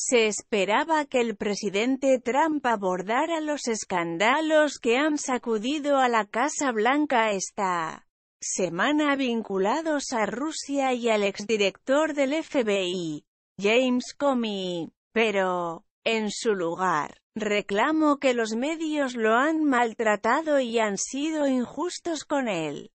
Se esperaba que el presidente Trump abordara los escándalos que han sacudido a la Casa Blanca esta semana vinculados a Rusia y al exdirector del FBI, James Comey, pero, en su lugar, reclamo que los medios lo han maltratado y han sido injustos con él.